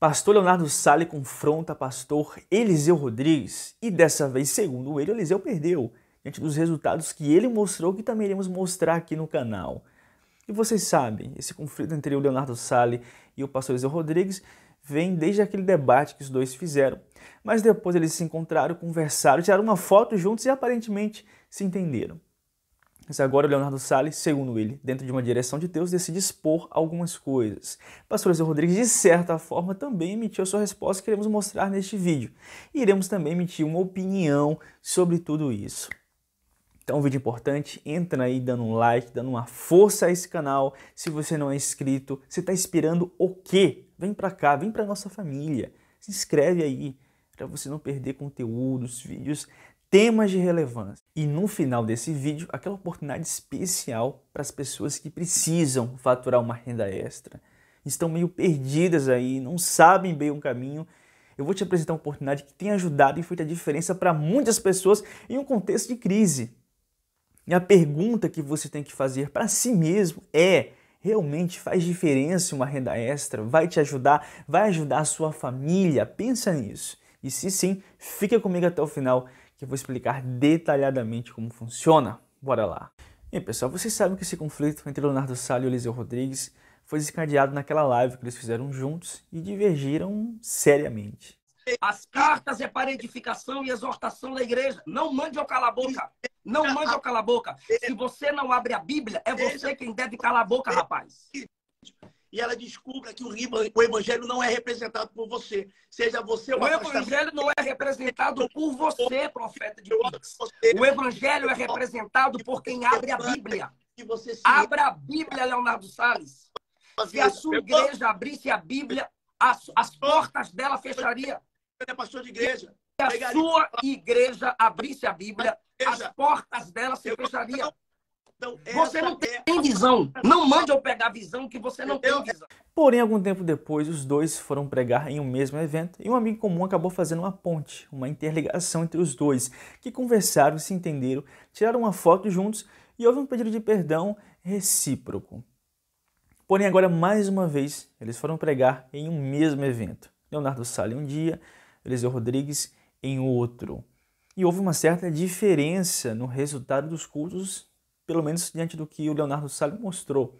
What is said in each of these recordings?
Pastor Leonardo Sale confronta pastor Eliseu Rodrigues e dessa vez, segundo ele, Eliseu perdeu diante dos resultados que ele mostrou que também iremos mostrar aqui no canal. E vocês sabem, esse conflito entre o Leonardo Sale e o pastor Eliseu Rodrigues vem desde aquele debate que os dois fizeram. Mas depois eles se encontraram, conversaram, tiraram uma foto juntos e aparentemente se entenderam. Mas agora Leonardo Salles, segundo ele, dentro de uma direção de Deus, decide expor algumas coisas. Pastor José Rodrigues, de certa forma, também emitiu a sua resposta que iremos mostrar neste vídeo. E iremos também emitir uma opinião sobre tudo isso. Então, um vídeo importante, entra aí dando um like, dando uma força a esse canal. Se você não é inscrito, você está esperando o quê? Vem para cá, vem para nossa família. Se inscreve aí para você não perder conteúdos, vídeos temas de relevância. E no final desse vídeo, aquela oportunidade especial para as pessoas que precisam faturar uma renda extra, estão meio perdidas aí, não sabem bem o um caminho. Eu vou te apresentar uma oportunidade que tem ajudado e feito a diferença para muitas pessoas em um contexto de crise. E a pergunta que você tem que fazer para si mesmo é: realmente faz diferença uma renda extra? Vai te ajudar? Vai ajudar a sua família? Pensa nisso. E se sim, fica comigo até o final que eu vou explicar detalhadamente como funciona. Bora lá! E pessoal, vocês sabem que esse conflito entre Leonardo Salles e Eliseu Rodrigues foi desencadeado naquela live que eles fizeram juntos e divergiram seriamente. As cartas é para edificação e exortação da igreja. Não mande eu calar a boca. Não mande eu calar a boca. Se você não abre a Bíblia, é você quem deve calar a boca, rapaz e ela descubra que o evangelho não é representado por você. Seja você o evangelho não é representado por você, profeta de Deus. O evangelho é representado por quem abre a Bíblia. Abra a Bíblia, Leonardo Salles. Se a sua igreja abrisse a Bíblia, as, as portas dela fechariam. É pastor de igreja. Se a sua igreja abrisse a Bíblia, as portas dela se fechariam. Então, você não tem é visão. Não mande eu pegar a visão que você não tem visão. Porém, algum tempo depois, os dois foram pregar em um mesmo evento e um amigo comum acabou fazendo uma ponte, uma interligação entre os dois, que conversaram, se entenderam, tiraram uma foto juntos e houve um pedido de perdão recíproco. Porém, agora, mais uma vez, eles foram pregar em um mesmo evento. Leonardo Salles um dia, Eliseu Rodrigues em outro. E houve uma certa diferença no resultado dos cultos pelo menos diante do que o Leonardo Salles mostrou.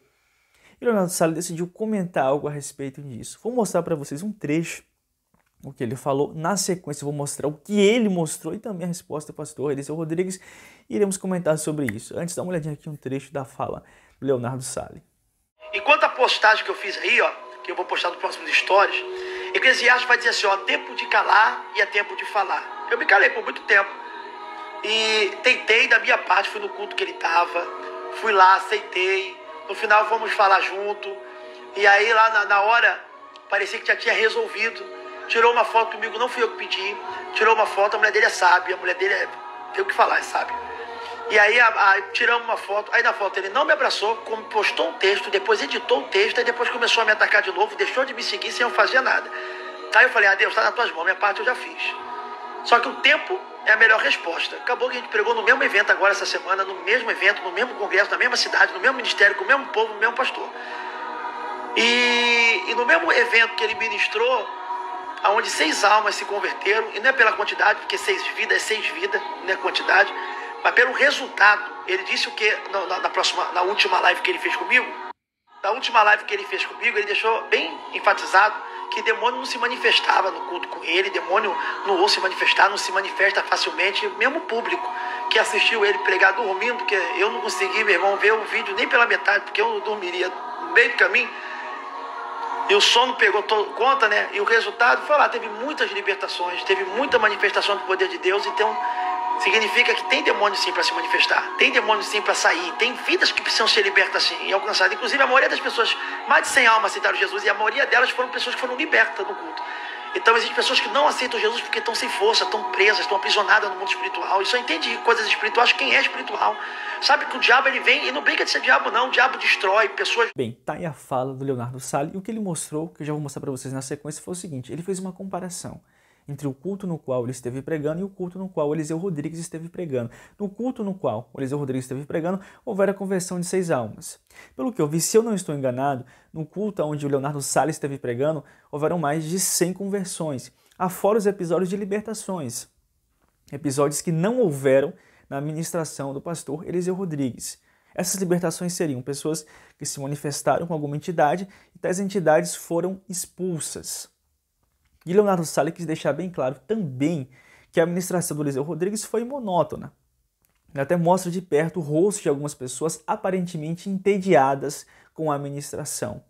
E o Leonardo Salles decidiu comentar algo a respeito disso. Vou mostrar para vocês um trecho o que ele falou. Na sequência, vou mostrar o que ele mostrou e também a resposta do pastor Edson Rodrigues. E iremos comentar sobre isso. Antes, dá uma olhadinha aqui um trecho da fala do Leonardo Salles. Enquanto a postagem que eu fiz aí, ó, que eu vou postar no próximo Stories, Eclesiastes vai dizer assim: ó, tempo de calar e é tempo de falar. Eu me calei por muito tempo. E tentei da minha parte, fui no culto que ele estava, fui lá, aceitei. No final vamos falar junto. E aí lá na, na hora parecia que já tinha resolvido. Tirou uma foto comigo, não fui eu que pedi. Tirou uma foto, a mulher dele é sábia, a mulher dele é. Tem o que falar, é sábia. E aí a, a, tiramos uma foto, aí na foto ele não me abraçou, como postou um texto, depois editou um texto, e depois começou a me atacar de novo, deixou de me seguir sem eu fazer nada. Aí eu falei, ah tá nas tuas mãos, minha parte eu já fiz. Só que o tempo é a melhor resposta. Acabou que a gente pregou no mesmo evento agora essa semana, no mesmo evento, no mesmo congresso, na mesma cidade, no mesmo ministério, com o mesmo povo, o mesmo pastor. E, e no mesmo evento que ele ministrou, aonde seis almas se converteram, e não é pela quantidade, porque seis vidas é seis vidas, não é quantidade, mas pelo resultado. Ele disse o que na, na, próxima, na última live que ele fez comigo? Na última live que ele fez comigo, ele deixou bem enfatizado que demônio não se manifestava no culto com ele, demônio não ouve se manifestar, não se manifesta facilmente, mesmo o público que assistiu ele pregar dormindo, porque eu não consegui, meu irmão, ver o vídeo nem pela metade, porque eu dormiria no meio do caminho. E o sono pegou conta, né? E o resultado foi lá, teve muitas libertações, teve muita manifestação do poder de Deus, então significa que tem demônio sim para se manifestar, tem demônio sim para sair, tem vidas que precisam ser libertas sim e alcançadas. Inclusive, a maioria das pessoas, mais de 100 almas aceitaram Jesus e a maioria delas foram pessoas que foram libertas no culto. Então, existem pessoas que não aceitam Jesus porque estão sem força, estão presas, estão aprisionadas no mundo espiritual. E só entende coisas espirituais quem é espiritual. Sabe que o diabo ele vem e não brinca de ser diabo, não. O diabo destrói pessoas. Bem, tá aí a fala do Leonardo Salles. E o que ele mostrou, que eu já vou mostrar para vocês na sequência, foi o seguinte: ele fez uma comparação entre o culto no qual ele esteve pregando e o culto no qual Eliseu Rodrigues esteve pregando. No culto no qual Eliseu Rodrigues esteve pregando, houvera a conversão de seis almas. Pelo que eu vi, se eu não estou enganado, no culto onde o Leonardo Salles esteve pregando, houveram mais de 100 conversões, afora os episódios de libertações. Episódios que não houveram na administração do pastor Eliseu Rodrigues. Essas libertações seriam pessoas que se manifestaram com alguma entidade e tais entidades foram expulsas. E Leonardo Salles quis deixar bem claro também que a administração do Eliseu Rodrigues foi monótona. Ele até mostra de perto o rosto de algumas pessoas aparentemente entediadas com a administração.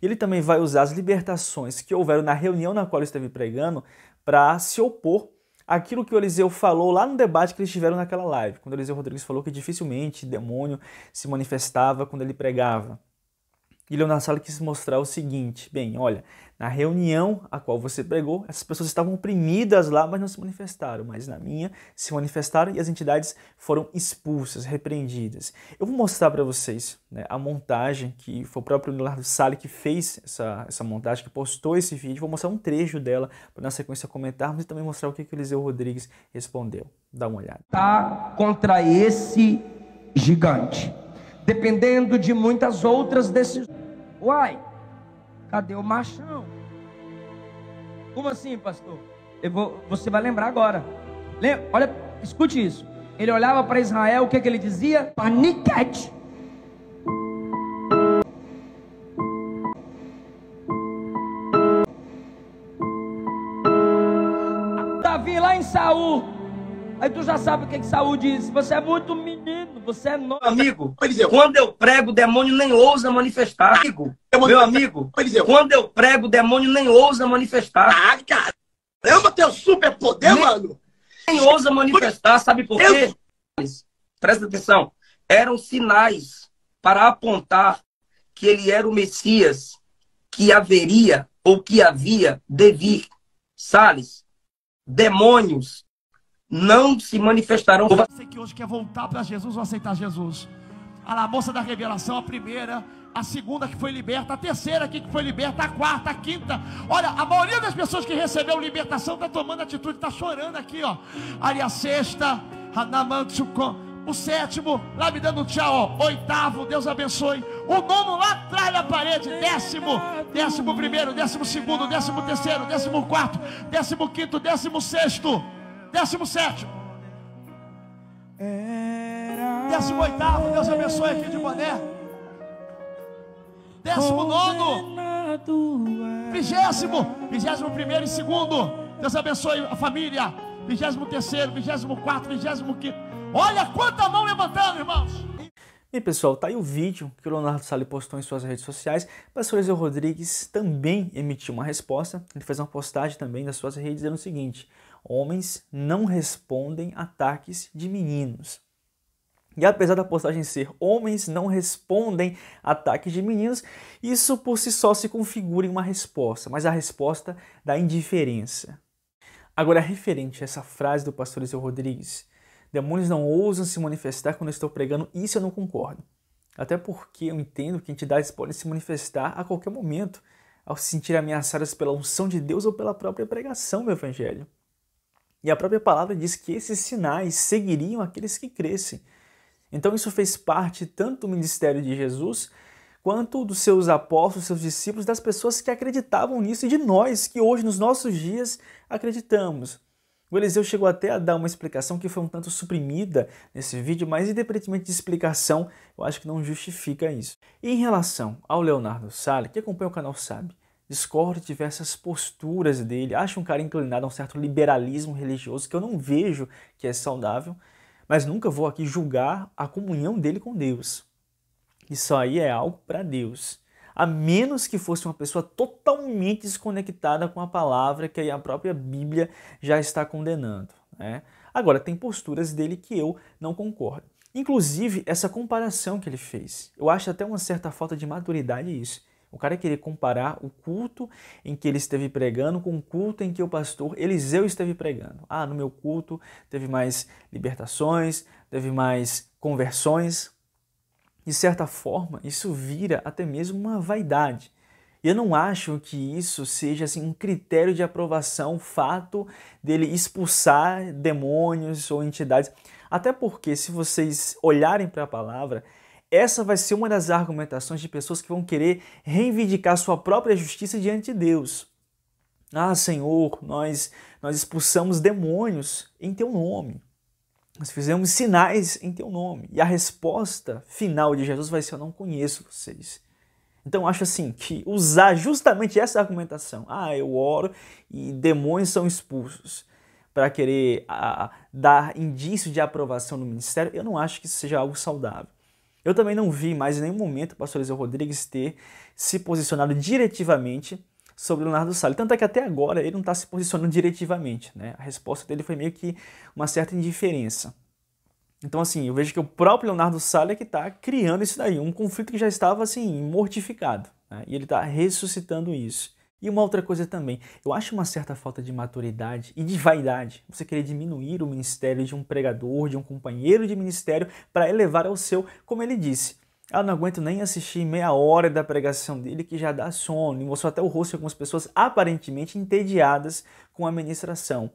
Ele também vai usar as libertações que houveram na reunião na qual ele esteve pregando para se opor àquilo que o Eliseu falou lá no debate que eles tiveram naquela live, quando o Eliseu Rodrigues falou que dificilmente demônio se manifestava quando ele pregava. Guilherme Leonardo Sala quis mostrar o seguinte: bem, olha, na reunião a qual você pregou, essas pessoas estavam oprimidas lá, mas não se manifestaram. Mas na minha se manifestaram e as entidades foram expulsas, repreendidas. Eu vou mostrar para vocês né, a montagem que foi o próprio Leonardo Sala que fez essa, essa montagem, que postou esse vídeo. Vou mostrar um trecho dela para na sequência comentarmos e também mostrar o que, que o Eliseu Rodrigues respondeu. Dá uma olhada. Tá contra esse gigante dependendo de muitas outras decisões. Uai, cadê o machão? Como assim, pastor? Vou, você vai lembrar agora. Lembra? Olha, escute isso. Ele olhava para Israel, o que, que ele dizia? Paniquete. Davi lá em Saul. Aí tu já sabe o que, que Saul disse. Você é muito você é novo. Amigo, quando eu prego, o demônio nem ousa manifestar. Tá. Amigo, meu amigo, quando eu prego, o demônio nem ousa manifestar. Ah, cara, eu não tenho superpoder, mano. Nem ousa manifestar, sabe por quê? Presta atenção. Eram sinais para apontar que ele era o Messias que haveria ou que havia de vir. Sales, demônios não se manifestarão. Você que hoje quer voltar para Jesus ou aceitar Jesus. A moça da revelação, a primeira, a segunda que foi liberta, a terceira aqui que foi liberta, a quarta, a quinta. Olha, a maioria das pessoas que recebeu libertação está tomando atitude, está chorando aqui, ó. Ali a sexta, o sétimo, lá me dando tchau, ó. Oitavo, Deus abençoe. O nono lá atrás da parede, décimo, décimo primeiro, décimo segundo, décimo terceiro, décimo quarto, décimo quinto, décimo sexto. Décimo sétimo. Décimo oitavo. Deus abençoe aqui de boné. Décimo nono. É vigésimo. Vigésimo primeiro e segundo. Deus abençoe a família. Vigésimo terceiro, vigésimo quarto, vigésimo quinto. Olha quanta mão levantando, irmãos. E pessoal, tá aí o vídeo que o Leonardo Salles postou em suas redes sociais. O pastor Ezeu Rodrigues também emitiu uma resposta. Ele fez uma postagem também nas suas redes dizendo o seguinte: homens não respondem ataques de meninos. E apesar da postagem ser homens não respondem ataques de meninos, isso por si só se configura em uma resposta, mas a resposta da indiferença. Agora, referente a essa frase do pastor Eliseu Rodrigues, demônios não ousam se manifestar quando eu estou pregando, isso eu não concordo. Até porque eu entendo que entidades podem se manifestar a qualquer momento, ao se sentir ameaçadas pela unção de Deus ou pela própria pregação do Evangelho. E a própria palavra diz que esses sinais seguiriam aqueles que crescem. Então isso fez parte tanto do ministério de Jesus quanto dos seus apóstolos, seus discípulos, das pessoas que acreditavam nisso e de nós que hoje nos nossos dias acreditamos. O Eliseu chegou até a dar uma explicação que foi um tanto suprimida nesse vídeo, mas independentemente de explicação, eu acho que não justifica isso. E em relação ao Leonardo Sale, que acompanha o canal sabe, discordo de diversas posturas dele, acho um cara inclinado a um certo liberalismo religioso que eu não vejo que é saudável, mas nunca vou aqui julgar a comunhão dele com Deus. Isso aí é algo para Deus. A menos que fosse uma pessoa totalmente desconectada com a palavra que a própria Bíblia já está condenando. Né? Agora, tem posturas dele que eu não concordo. Inclusive, essa comparação que ele fez. Eu acho até uma certa falta de maturidade isso o cara é queria comparar o culto em que ele esteve pregando com o culto em que o pastor Eliseu esteve pregando. Ah, no meu culto teve mais libertações, teve mais conversões. De certa forma, isso vira até mesmo uma vaidade. E eu não acho que isso seja assim, um critério de aprovação, o fato dele expulsar demônios ou entidades. Até porque, se vocês olharem para a palavra, essa vai ser uma das argumentações de pessoas que vão querer reivindicar sua própria justiça diante de Deus. Ah, Senhor, nós nós expulsamos demônios em teu nome. Nós fizemos sinais em teu nome. E a resposta final de Jesus vai ser: Eu não conheço vocês. Então acho assim que usar justamente essa argumentação, ah, eu oro e demônios são expulsos, para querer ah, dar indício de aprovação no ministério, eu não acho que isso seja algo saudável. Eu também não vi mais em nenhum momento o pastor Eliseu Rodrigues ter se posicionado diretivamente sobre Leonardo Salles. Tanto é que até agora ele não está se posicionando diretivamente. Né? A resposta dele foi meio que uma certa indiferença. Então, assim, eu vejo que o próprio Leonardo Salles é que está criando isso daí, um conflito que já estava, assim, mortificado. Né? E ele está ressuscitando isso. E uma outra coisa também, eu acho uma certa falta de maturidade e de vaidade você querer diminuir o ministério de um pregador, de um companheiro de ministério, para elevar ao seu, como ele disse. Ah, não aguento nem assistir meia hora da pregação dele que já dá sono. E mostrou até o rosto de algumas pessoas aparentemente entediadas com a ministração.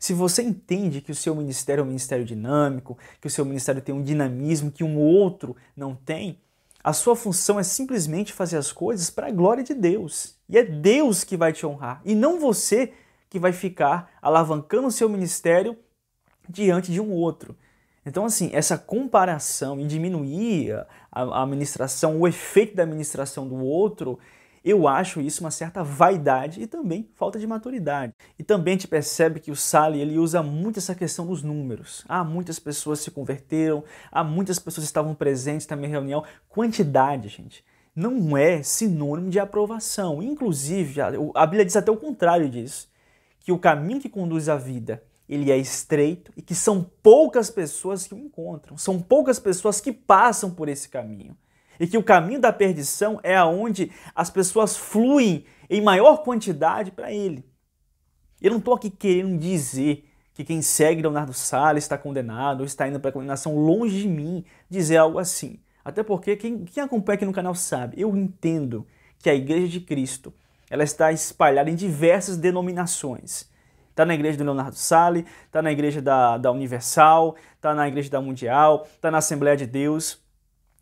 Se você entende que o seu ministério é um ministério dinâmico, que o seu ministério tem um dinamismo que um outro não tem, a sua função é simplesmente fazer as coisas para a glória de Deus. E é Deus que vai te honrar, e não você que vai ficar alavancando o seu ministério diante de um outro. Então, assim, essa comparação em diminuir a, a ministração, o efeito da ministração do outro, eu acho isso uma certa vaidade e também falta de maturidade. E também a gente percebe que o Sally ele usa muito essa questão dos números. Ah, muitas pessoas se converteram, ah, muitas pessoas estavam presentes na minha reunião. Quantidade, gente não é sinônimo de aprovação. Inclusive, a Bíblia diz até o contrário disso, que o caminho que conduz à vida, ele é estreito e que são poucas pessoas que o encontram, são poucas pessoas que passam por esse caminho e que o caminho da perdição é aonde as pessoas fluem em maior quantidade para ele. Eu não estou aqui querendo dizer que quem segue Leonardo Salles está condenado ou está indo para a condenação longe de mim dizer algo assim. Até porque quem, quem acompanha aqui no canal sabe, eu entendo que a Igreja de Cristo ela está espalhada em diversas denominações. Está na igreja do Leonardo Salles, está na igreja da, da Universal, está na igreja da Mundial, está na Assembleia de Deus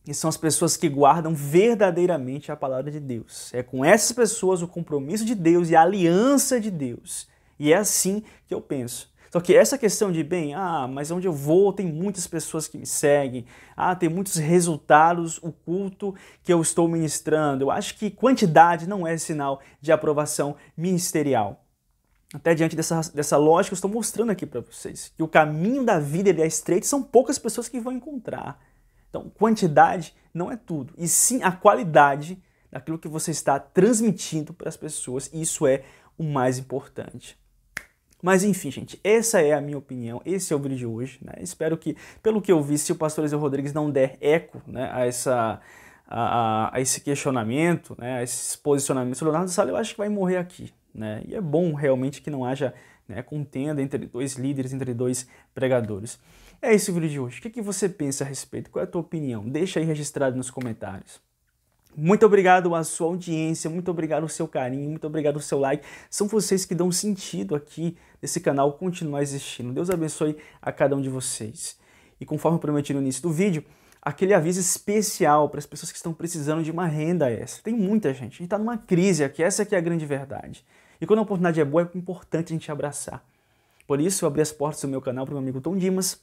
e são as pessoas que guardam verdadeiramente a palavra de Deus. É com essas pessoas o compromisso de Deus e a aliança de Deus. E é assim que eu penso. Só que essa questão de, bem, ah, mas onde eu vou tem muitas pessoas que me seguem, ah, tem muitos resultados, o culto que eu estou ministrando. Eu acho que quantidade não é sinal de aprovação ministerial. Até diante dessa, dessa lógica, eu estou mostrando aqui para vocês que o caminho da vida ele é estreito e são poucas pessoas que vão encontrar. Então, quantidade não é tudo, e sim a qualidade daquilo que você está transmitindo para as pessoas, e isso é o mais importante. Mas enfim, gente, essa é a minha opinião, esse é o vídeo de hoje. Né? Espero que, pelo que eu vi, se o pastor Eliseu Rodrigues não der eco né, a, essa, a, a, esse questionamento, né, a esses posicionamentos o Leonardo Salles, eu acho que vai morrer aqui. Né? E é bom realmente que não haja né? Contenda entre dois líderes, entre dois pregadores. É isso o vídeo de hoje. O que, é que você pensa a respeito? Qual é a tua opinião? Deixa aí registrado nos comentários. Muito obrigado à sua audiência, muito obrigado ao seu carinho, muito obrigado ao seu like. São vocês que dão sentido aqui nesse canal continuar existindo. Deus abençoe a cada um de vocês. E conforme prometi no início do vídeo, aquele aviso especial para as pessoas que estão precisando de uma renda extra. Tem muita gente, a gente está numa crise aqui, essa aqui é a grande verdade. E quando a oportunidade é boa, é importante a gente abraçar. Por isso, eu abri as portas do meu canal para o meu amigo Tom Dimas,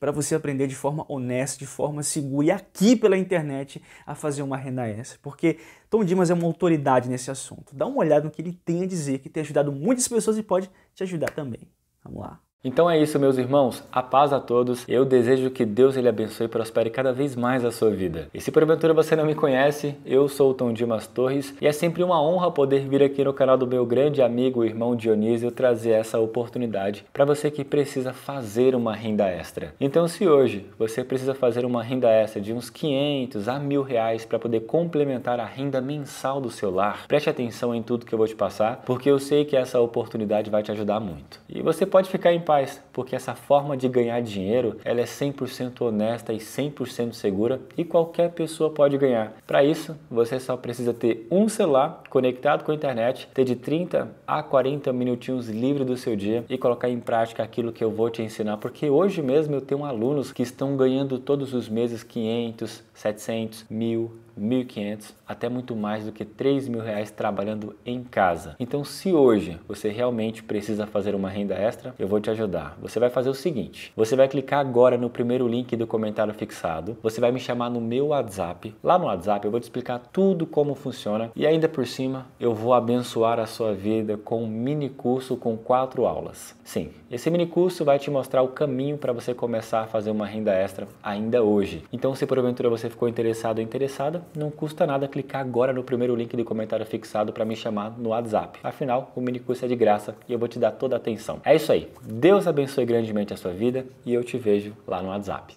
para você aprender de forma honesta, de forma segura e aqui pela internet a fazer uma renda extra. Porque Tom Dimas é uma autoridade nesse assunto. Dá uma olhada no que ele tem a dizer, que tem ajudado muitas pessoas e pode te ajudar também. Vamos lá. Então é isso, meus irmãos. A paz a todos. Eu desejo que Deus lhe abençoe e prospere cada vez mais a sua vida. E se porventura você não me conhece, eu sou o Tom Dimas Torres e é sempre uma honra poder vir aqui no canal do meu grande amigo e irmão Dionísio trazer essa oportunidade para você que precisa fazer uma renda extra. Então, se hoje você precisa fazer uma renda extra de uns 500 a mil reais para poder complementar a renda mensal do seu lar, preste atenção em tudo que eu vou te passar, porque eu sei que essa oportunidade vai te ajudar muito. E você pode ficar em porque essa forma de ganhar dinheiro ela é 100% honesta e 100% segura e qualquer pessoa pode ganhar. Para isso, você só precisa ter um celular conectado com a internet, ter de 30 a 40 minutinhos livre do seu dia e colocar em prática aquilo que eu vou te ensinar, porque hoje mesmo eu tenho alunos que estão ganhando todos os meses 500, 700, 1000, 1.500 até muito mais do que 3 mil reais trabalhando em casa. Então, se hoje você realmente precisa fazer uma renda extra, eu vou te ajudar. Você vai fazer o seguinte: você vai clicar agora no primeiro link do comentário fixado, você vai me chamar no meu WhatsApp. Lá no WhatsApp eu vou te explicar tudo como funciona e ainda por cima eu vou abençoar a sua vida com um mini curso com quatro aulas. Sim, esse mini curso vai te mostrar o caminho para você começar a fazer uma renda extra ainda hoje. Então, se porventura você ficou interessado ou interessada, não custa nada clicar agora no primeiro link do comentário fixado para me chamar no WhatsApp. Afinal, o mini curso é de graça e eu vou te dar toda a atenção. É isso aí. Deus abençoe grandemente a sua vida e eu te vejo lá no WhatsApp.